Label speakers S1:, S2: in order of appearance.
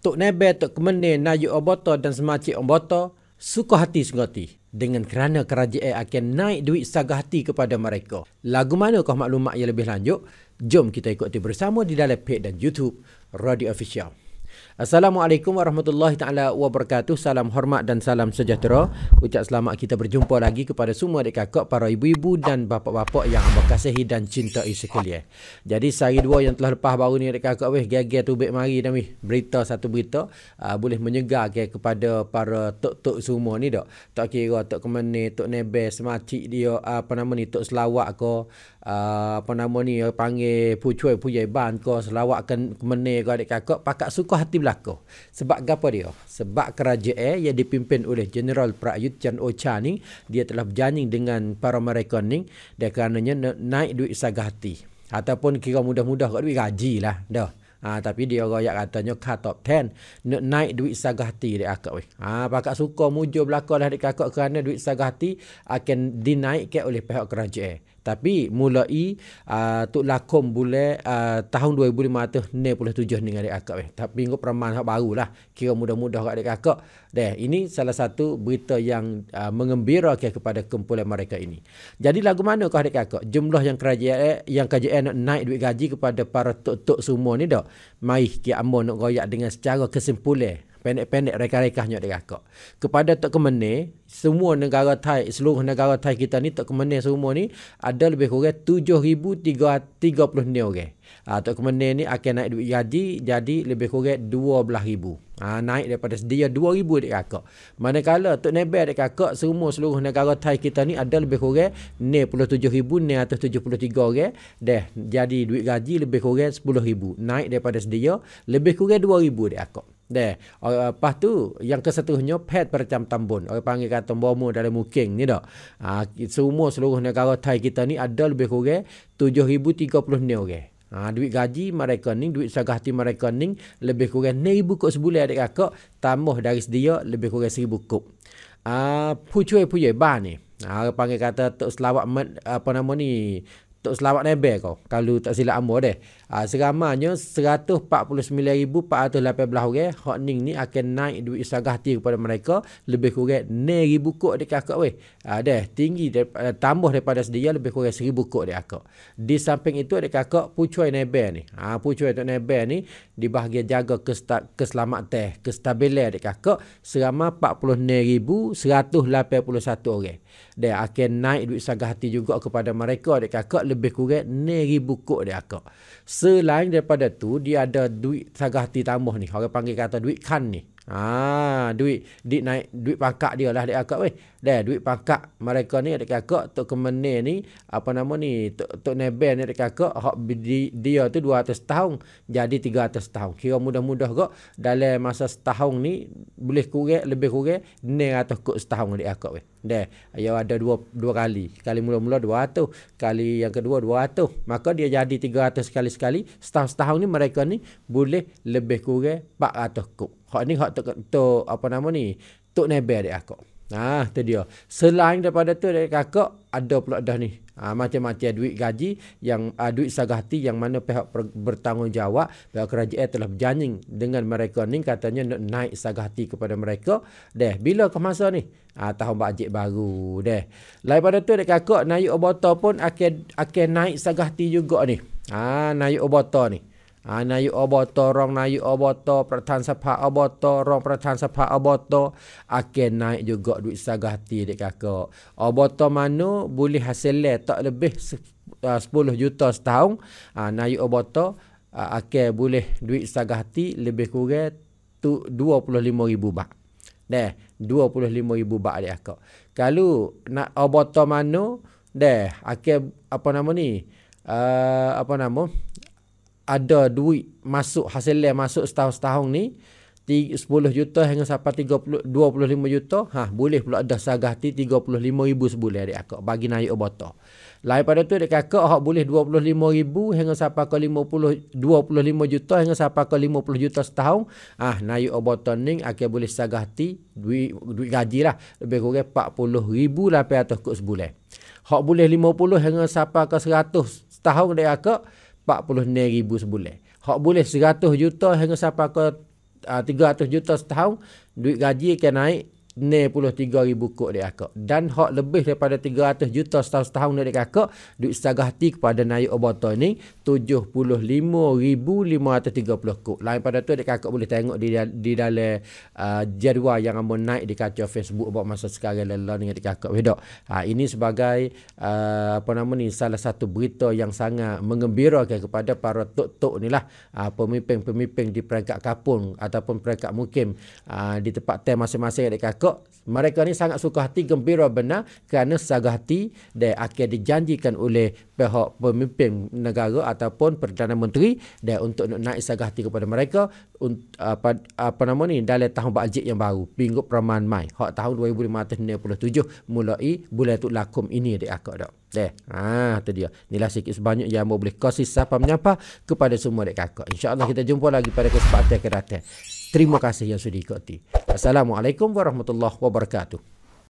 S1: Tok Nebe, Tok Kemene, Naju Oboto dan Semacik Oboto suka hati sengoti dengan kerana kerajaan akan naik duit sagah hati kepada mereka. Lagu mana kau maklumat yang lebih lanjut? Jom kita ikuti bersama di dalam page dan YouTube Radio Official. Assalamualaikum warahmatullahi taala wabarakatuh. Salam hormat dan salam sejahtera. Ucap selamat kita berjumpa lagi kepada semua adik kakak, para ibu-ibu dan bapa-bapa yang abah kasihi dan cintai sekalian. Jadi sehari dua yang telah lepas baru ni adik kakak weh gagal tu baik mari dah Berita satu berita uh, boleh menyegar okay, kepada para tok-tok semua ni dok. Tak kira tok kemene, tok nebes, semacik dia apa nama ni, tok selawak ke Ah, apa nama ni eh, panggil pucuai pujai ban ke selawat ke kemene ke adik kakak pakak suka hati belako sebab apa dia sebab kerajaan eh, yang dipimpin oleh general prayut chan ocha ni dia telah berjanji dengan para mereka ni dia kerananya naik duit sagah hati ataupun kira mudah-mudah kat duit gaji lah dah Ha, tapi dia royak katanya ka top 10 nak naik duit sagah hati dek akak weh. Ha ah, pakak suka mujur belakalah dek akak kerana duit sagah hati akan dinaikkan oleh pihak kerajaan tapi mulai uh, ah, tu lakon boleh ah, uh, tahun 2005 ni boleh tujuh dengan adik akak. Eh. Tapi ingat peraman yang baru lah. Kira mudah-mudah adik akak. Deh, ini salah satu berita yang uh, ah, mengembira kepada kumpulan mereka ini. Jadi lagu mana kau adik akak? Jumlah yang kerajaan eh, yang kerajaan nak naik duit gaji kepada para tok-tok semua ni dah. mai kia ambo nak goyak dengan secara kesimpulan pendek-pendek reka nyok di rakak. Kepada Tok Kemene, semua negara Thai, seluruh negara Thai kita ni, Tok Kemene semua ni, ada lebih kurang 7,336 ni orang. Ha, Tok Kemene ni akan naik duit gaji, jadi lebih kurang 12,000. Ha, ah, naik daripada sedia 2,000 di rakak. Manakala Tok Nebel di rakak, semua seluruh negara Thai kita ni ada lebih kurang 67,973 orang. dah jadi duit gaji lebih kurang 10,000. Naik daripada sedia lebih kurang 2,000 di rakak. Deh, uh, uh, lepas tu yang kesetuhnya pet percam tambun. Orang panggil kata bomo dalam muking ni dok, ha, ah, semua seluruh negara Thai kita ni ada lebih kurang 7030 orang. Okay. Ah, ha, duit gaji mereka ni, duit sagahti mereka ni lebih kurang 1000 kok sebulan adik kakak tambah dari sedia lebih kurang 1000 kok. Ah pucuai pucuy pucuy ni. Ah, orang ha, panggil kata tok selawat apa nama ni? Tok Selamat Nebel kau kalau tak silap ambo deh. Ah seramanya 149,418 orang hok ning ni akan naik duit sagah ti kepada mereka lebih kurang 6000 kok dekat akak weh. Ah deh tinggi daripada, eh, tambah daripada sedia lebih kurang 1000 kok dekat akak. Di samping itu ada akak pucuai Nebel ni. Ah pucuai Tok Nebel ni di bahagian jaga keselamatan, kestabilan dekat akak serama 46,181 orang. Deh akan naik duit sagah ti juga kepada mereka dekat akak lebih kurang 6,000 bukuk dia akak. Selain daripada tu, dia ada duit sagah hati tambah ni. Orang panggil kata duit kan ni. Ah, duit duit naik duit pangkat dia lah dia akak weh. Dah duit pangkat mereka ni ada akak tok kemenin ni apa nama ni tok tok neben ni ada kakak hak dia tu 200 tahun jadi 300 tahun. Kira mudah-mudah kok dalam masa setahun ni boleh kurang lebih kurang 600 kok setahun dia akak weh. Dah ayo ada dua dua kali. Kali mula-mula 200, kali yang kedua 200. Maka dia jadi 300 kali sekali setahun-setahun ni mereka ni boleh lebih kurang 400 kok hak ni hak tu apa nama ni tok nebel dia aku Nah, tu dia. Selain daripada tu dari kakak ada pula dah ni. Ha, ah, macam-macam duit gaji yang uh, duit sagahti yang mana pihak per, bertanggungjawab pihak kerajaan telah berjanji dengan mereka ni katanya nak naik sagahti kepada mereka. Deh, bila ke masa ni? Ha, tahun bajet baru deh. Lain pada tu dari kakak naik obata pun akan akan naik sagahti juga ni. Ah, ha, naik obata ni. านายกอบตรองนายกอบตประธานสภาอบตรองประธานสภาอบตอาเกนายกดุสกาตีเด็กกากอบตมานุบุลิฮาเซเลตักเลบิส10 ha, uh, juta setahun ha, Nayu Oboto uh, Akhir boleh duit sagahti Lebih kurang tu 25 ribu bak Deh 25 ribu bak adik aku Kalau nak Oboto mana Deh Akhir apa nama ni uh, Apa nama ada duit masuk hasilnya masuk setahun-setahun ni 10 juta hingga sampai 30, 25 juta ha boleh pula dah sagah ti 35 ribu sebulan adik akak bagi naik obata lain pada tu adik akak hak boleh 25 ribu hingga sampai ke 50 25 juta hingga sampai ke 50 juta setahun ah ha, naik obata ni akak boleh sagah ti duit duit gaji lah lebih kurang 40 ribu 800 lah, kot sebulan hak boleh 50 hingga sampai ke 100 setahun adik akak 46000 sebulan. Hak boleh 100 juta hingga sampai ke 300 ah, juta setahun, duit gaji akan naik ribu kot dia akak. Dan hak lebih daripada 300 juta setahun-setahun dia akak, duit setagahti kepada Nayuk Oboto ni, 530 kot. Lain pada tu, dia akak boleh tengok di, di dalam uh, jadual yang amun naik di kaca Facebook buat masa sekarang lelah dengan dia akak. Ha, ini sebagai, uh, apa nama ni, salah satu berita yang sangat mengembirakan kepada para tok-tok ni lah. Uh, pemimpin-pemimpin di peringkat kapung ataupun peringkat mukim uh, di tempat tem masing-masing dia akak juga mereka ni sangat suka hati gembira benar kerana sagah hati dan akhir dijanjikan oleh pihak pemimpin negara ataupun Perdana Menteri dan untuk naik sagah hati kepada mereka apa, apa nama ni dalam tahun bajet yang baru minggu ramadan Mai hak tahun 2567 mulai bulan tu lakum ini dia akak dok deh ah tu dia nilai sikit sebanyak yang boleh kasih siapa menyapa kepada semua dek kakak insyaallah kita jumpa lagi pada kesempatan kedatangan Terima kasih yang sudah ikuti. Assalamualaikum warahmatullahi wabarakatuh.